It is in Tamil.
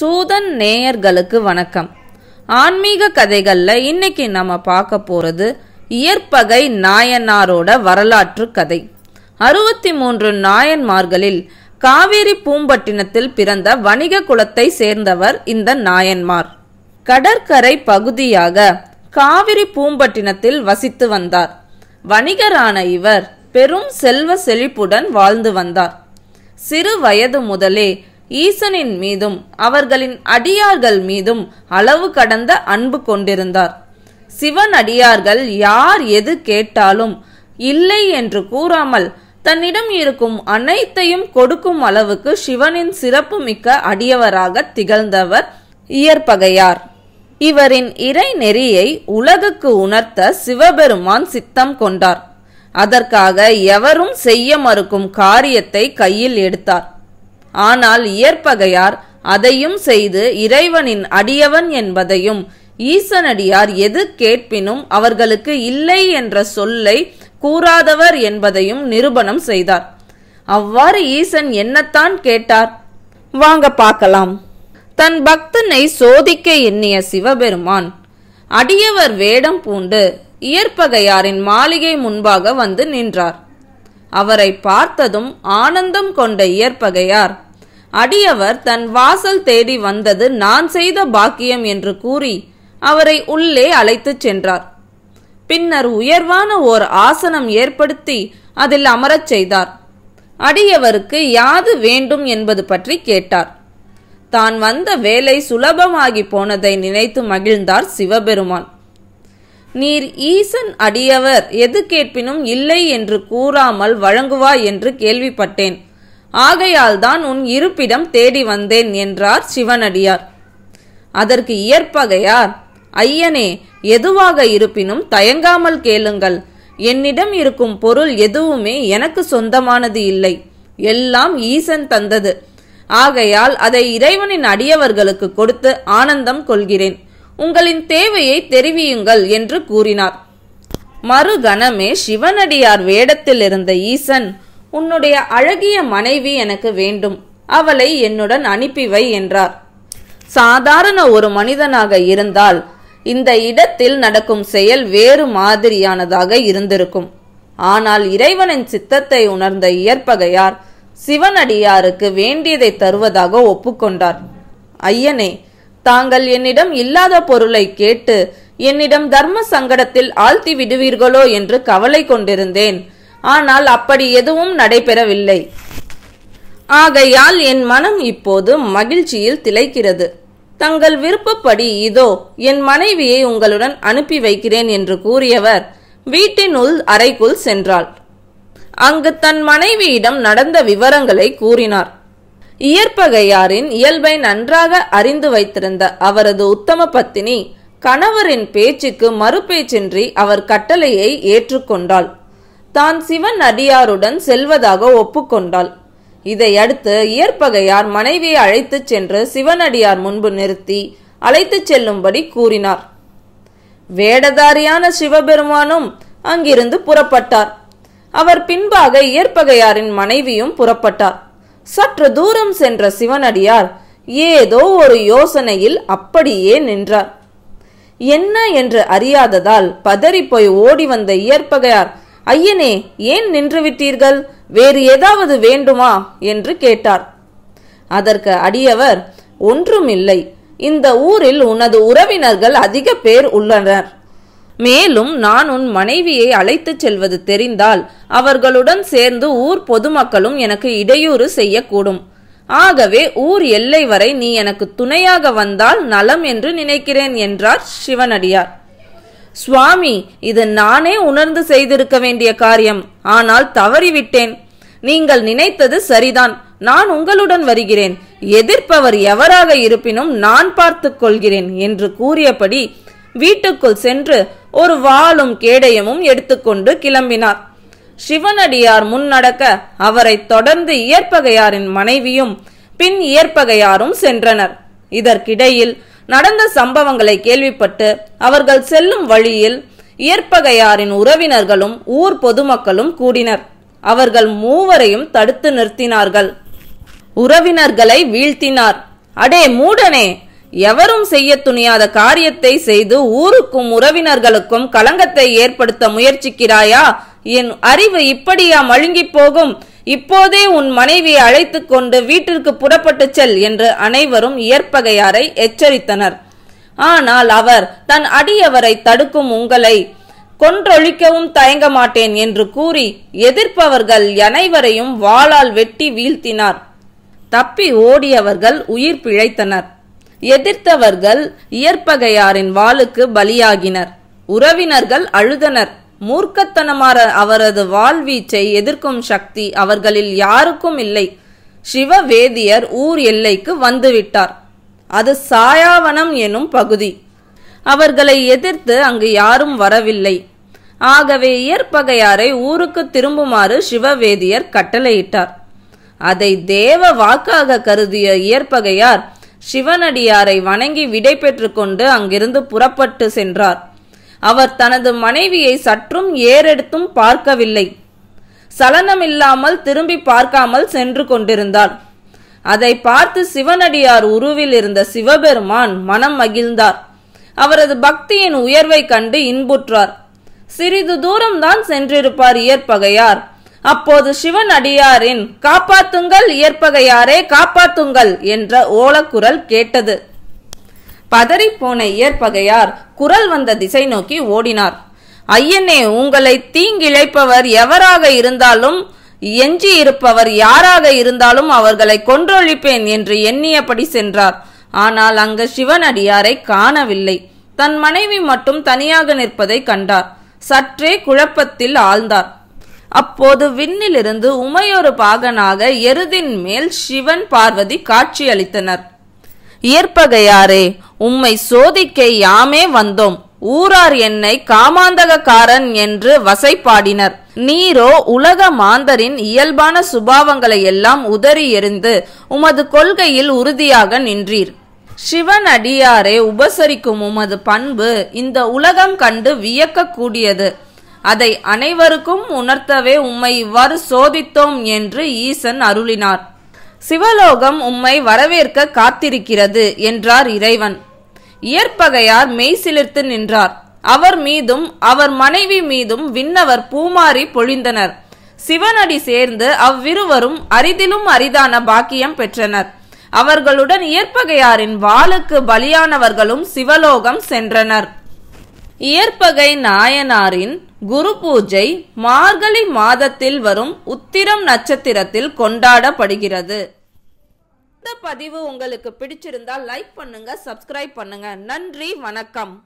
சூதன் நேயர்களுக்கு வணக்கம் ஆன்மீக கதைகளில் இன்னைக்கு நம்ம பார்க்க போகிறது இயற்பகை நாயனாரோட வரலாற்று கதை அறுபத்தி மூன்று நாயன்மார்களில் காவேரி பூம்பட்டினத்தில் பிறந்த வணிக குலத்தை சேர்ந்தவர் இந்த நாயன்மார் கடற்கரை பகுதியாக காவிரி பூம்பட்டினத்தில் வசித்து வந்தார் வணிகரான இவர் பெரும் செல்வ செழிப்புடன் வாழ்ந்து வந்தார் சிறு வயது முதலே ஈசனின் மீதும் அவர்களின் அடியார்கள் மீதும் அளவு கடந்த அன்பு கொண்டிருந்தார் சிவன் அடியார்கள் யார் எது கேட்டாலும் இல்லை என்று கூறாமல் தன்னிடம் இருக்கும் அனைத்தையும் கொடுக்கும் அளவுக்கு சிவனின் சிறப்புமிக்க அடியவராக திகழ்ந்தவர் இயற்பகையார் இவரின் இறை நெறியை உலகுக்கு உணர்த்த சிவபெருமான் சித்தம் கொண்டார் அதற்காக எவரும் செய்ய மறுக்கும் காரியத்தை கையில் எடுத்தார் ஆனால் இயற்பகையார் அதையும் செய்து இறைவனின் அடியவன் என்பதையும் ஈசனடியார் எது கேட்பினும் அவர்களுக்கு இல்லை என்ற சொல்லை கூறாதவர் என்பதையும் நிரூபணம் செய்தார் அவ்வாறு ஈசன் என்னத்தான் கேட்டார் வாங்க பார்க்கலாம் தன் பக்தனை சோதிக்க எண்ணிய சிவபெருமான் அடியவர் வேடம் பூண்டு இயற்பகையாரின் மாளிகை முன்பாக வந்து நின்றார் அவரை பார்த்ததும் ஆனந்தம் கொண்ட இயற்பகையார் அடியவர் தன் வாசல் தேடி வந்தது நான் செய்த பாக்கியம் என்று கூறி அவரை உள்ளே அழைத்துச் சென்றார் பின்னர் உயர்வான ஓர் ஆசனம் ஏற்படுத்தி அதில் அமரச் செய்தார் அடியவருக்கு யாது வேண்டும் என்பது பற்றி கேட்டார் தான் வந்த வேலை சுலபமாகி போனதை நினைத்து மகிழ்ந்தார் சிவபெருமான் நீர் ஈசன் அடியவர் எது கேட்பினும் இல்லை என்று கூறாமல் வழங்குவா என்று கேள்விப்பட்டேன் ஆகையால் தான் உன் இருப்பிடம் தேடி வந்தேன் என்றார் சிவனடியார் அதற்கு இயற்பகையார் ஐயனே எதுவாக இருப்பினும் தயங்காமல் கேளுங்கள் என்னிடம் இருக்கும் பொருள் எதுவுமே எனக்கு சொந்தமானது இல்லை எல்லாம் ஈசன் தந்தது ஆகையால் அதை இறைவனின் அடியவர்களுக்கு கொடுத்து ஆனந்தம் கொள்கிறேன் உங்களின் தேவையை தெரிவியுங்கள் என்று கூறினார் மறுகணமே சிவனடியார் வேடத்தில் இருந்த ஈசன் உன்னுடைய அழகிய மனைவி எனக்கு வேண்டும் அவளை என்னுடன் அனுப்பிவை என்றார் சாதாரண ஒரு மனிதனாக இருந்தால் இந்த இடத்தில் நடக்கும் செயல் வேறு மாதிரியானதாக இருந்திருக்கும் ஆனால் இறைவனின் சித்தத்தை உணர்ந்த இயற்பகையார் சிவனடியாருக்கு வேண்டியதை தருவதாக ஒப்புக்கொண்டார் ஐயனே தாங்கள் என்னிடம் இல்லாத பொருளை கேட்டு என்னிடம் தர்ம சங்கடத்தில் ஆழ்த்தி விடுவீர்களோ என்று கவலை கொண்டிருந்தேன் ஆனால் அப்படி எதுவும் நடைபெறவில்லை ஆகையால் என் மனம் இப்போது மகிழ்ச்சியில் திளைக்கிறது தங்கள் விருப்பப்படி இதோ என் மனைவியை உங்களுடன் அனுப்பி வைக்கிறேன் என்று கூறியவர் வீட்டினுள் அறைக்குள் சென்றாள் அங்கு தன் மனைவியிடம் நடந்த விவரங்களை கூறினார் இயற்பகையாரின் இயல்பை நன்றாக அறிந்து வைத்திருந்த அவரது உத்தம பத்தினி கணவரின் பேச்சுக்கு மறுபேச்சின்றி அவர் கட்டளையை ஏற்றுக்கொண்டாள் தான் சிவன் அடியாருடன் செல்வதாக ஒப்புக்கொண்டாள் இதையடுத்து இயற்பகையார் மனைவியை அழைத்துச் சென்று சிவனடியார் முன்பு நிறுத்தி அழைத்துச் செல்லும்படி கூறினார் வேடதாரியான சிவபெருமானும் அங்கிருந்து புறப்பட்டார் அவர் பின்பாக இயற்பகையாரின் மனைவியும் புறப்பட்டார் சற்று தூரம் சென்ற சிவனடியார் ஏதோ ஒரு யோசனையில் அப்படியே நின்றார் என்ன என்று அறியாததால் பதறிப்போய் ஓடி வந்த இயற்பகையார் ஐயனே ஏன் நின்றுவிட்டீர்கள் வேறு ஏதாவது வேண்டுமா என்று கேட்டார் அதற்கு அடியவர் ஒன்றுமில்லை இந்த ஊரில் உனது உறவினர்கள் அதிக பேர் உள்ளனர் மேலும் நான் உன் மனைவியை அழைத்துச் செல்வது தெரிந்தால் அவர்களுடன் சேர்ந்து ஊர் பொதுமக்களும் எனக்கு இடையூறு செய்யக்கூடும் ஆகவே ஊர் எல்லை வரை நீ எனக்கு துணையாக வந்தால் நலம் என்று நினைக்கிறேன் என்றார் சிவனடியார் சுவாமி இது நானே உணர்ந்து செய்திருக்க வேண்டிய காரியம் ஆனால் தவறிவிட்டேன் நீங்கள் நினைத்தது சரிதான் நான் உங்களுடன் வருகிறேன் எதிர்ப்பவர் எவராக இருப்பினும் நான் பார்த்துக் கொள்கிறேன் என்று கூறியபடி வீட்டுக்குள் சென்று ஒரு வாளும் கேடயமும் எடுத்துக்கொண்டு கிளம்பினார் சிவனடியார் முன் நடக்க அவரை தொடர்ந்து இயற்பகையாரின் மனைவியும் பின் இயற்பகையாரும் சென்றனர் இதற்கிடையில் நடந்த சம்பவங்களை கேள்விப்பட்டு அவர்கள் செல்லும் வழியில் இயற்பகையாரின் உறவினர்களும் ஊர் பொதுமக்களும் கூடினர் அவர்கள் மூவரையும் தடுத்து நிறுத்தினார்கள் உறவினர்களை வீழ்த்தினார் அடே மூடனே எவரும் செய்ய துணியாத காரியத்தை செய்து ஊருக்கும் உறவினர்களுக்கும் களங்கத்தை ஏற்படுத்த முயற்சிக்கிறாயா என் அறிவு இப்படியா மழுங்கி போகும் இப்போதே உன் மனைவியை அழைத்துக் கொண்டு வீட்டிற்கு புறப்பட்டு செல் என்று அனைவரும் இயற்பகையாரை எச்சரித்தனர் ஆனால் அவர் தன் அடியவரை தடுக்கும் உங்களை கொன்றொழிக்கவும் தயங்க மாட்டேன் என்று கூறி எதிர்ப்பவர்கள் அனைவரையும் வாளால் வெட்டி வீழ்த்தினார் தப்பி ஓடியவர்கள் உயிர் பிழைத்தனர் எதிர்த்தவர்கள் இயற்பகையாரின் வாளுக்கு பலியாகினர் உறவினர்கள் அழுதனர் மூர்க்கத்தனமான அவரது வாழ்வீச்சை எதிர்க்கும் சக்தி அவர்களில் யாருக்கும் இல்லை சிவவேதியர் ஊர் எல்லைக்கு வந்துவிட்டார் அது சாயாவனம் எனும் பகுதி அவர்களை எதிர்த்து அங்கு யாரும் வரவில்லை ஆகவே இயற்பகையாரை ஊருக்கு திரும்புமாறு சிவவேதியர் கட்டளையிட்டார் அதை தேவ வாக்காக கருதிய இயற்பகையார் சிவனடியாரை வணங்கி விடை கொண்டு அங்கிருந்து புறப்பட்டு சென்றார் அவர் தனது மனைவியை சற்றும் ஏறெடுத்தும் பார்க்கவில்லை சலனமில்லாமல் திரும்பி பார்க்காமல் சென்று கொண்டிருந்தார் அதை பார்த்து சிவனடியார் உருவில் இருந்த சிவபெருமான் மனம் மகிழ்ந்தார் அவரது பக்தியின் உயர்வை கண்டு இன்புற்றார் சிறிது தூரம்தான் சென்றிருப்பார் இயற்பகையார் அப்போது சிவன் அடியாரின் காப்பாத்துங்கள் இயற்பகையாரே காப்பாத்துங்கள் என்ற ஓலக்குரல் கேட்டது பதறிப்போன இயற்பகையார் குரல் வந்த திசை நோக்கி ஓடினார் ஐயனே உங்களை தீங்கிழைப்பவர் எவராக இருந்தாலும் எஞ்சி இருப்பவர் யாராக இருந்தாலும் அவர்களை கொன்றொழிப்பேன் என்று எண்ணியபடி சென்றார் ஆனால் அங்கு சிவன் அடியாரை காணவில்லை தன் மனைவி மட்டும் தனியாக நிற்பதை கண்டார் சற்றே குழப்பத்தில் ஆழ்ந்தார் அப்போது விண்ணிலிருந்து உமையொரு பாகனாக எருதின் மேல் சிவன் பார்வதி காட்சியளித்தனர் இயற்பகையாரே உம்மை சோதிக்க யாமே வந்தோம் ஊரார் என்னை காமாந்தகக்காரன் என்று வசைப்பாடினர் நீரோ உலக மாந்தரின் இயல்பான சுபாவங்களை எல்லாம் உதறி எறிந்து உமது கொள்கையில் உறுதியாக நின்றீர் சிவன் அடியாரே உபசரிக்கும் உமது பண்பு இந்த உலகம் கண்டு வியக்கக்கூடியது அதை அனைவருக்கும் உணர்த்தவே உம்மை இவ்வாறு சோதித்தோம் என்று ஈசன் அருளினார் சிவலோகம் உம்மை வரவேற்க காத்திருக்கிறது என்றார் இறைவன் இயற்பகையார் மெய் சிலிர்த்து நின்றார் அவர் மீதும் அவர் மனைவி மீதும் விண்ணவர் பூமாரி பொழிந்தனர் சிவனடி சேர்ந்து அவ்விருவரும் அரிதிலும் அரிதான பாக்கியம் பெற்றனர் அவர்களுடன் இயற்பகையாரின் வாளுக்கு பலியானவர்களும் சிவலோகம் சென்றனர் இயற்பகை நாயனாரின் குரு பூஜை மார்கழி மாதத்தில் வரும் உத்திரம் நட்சத்திரத்தில் கொண்டாடப்படுகிறது இந்த பதிவு உங்களுக்கு பிடிச்சிருந்தால் லைக் பண்ணுங்க சப்ஸ்கிரைப் பண்ணுங்க நன்றி வணக்கம்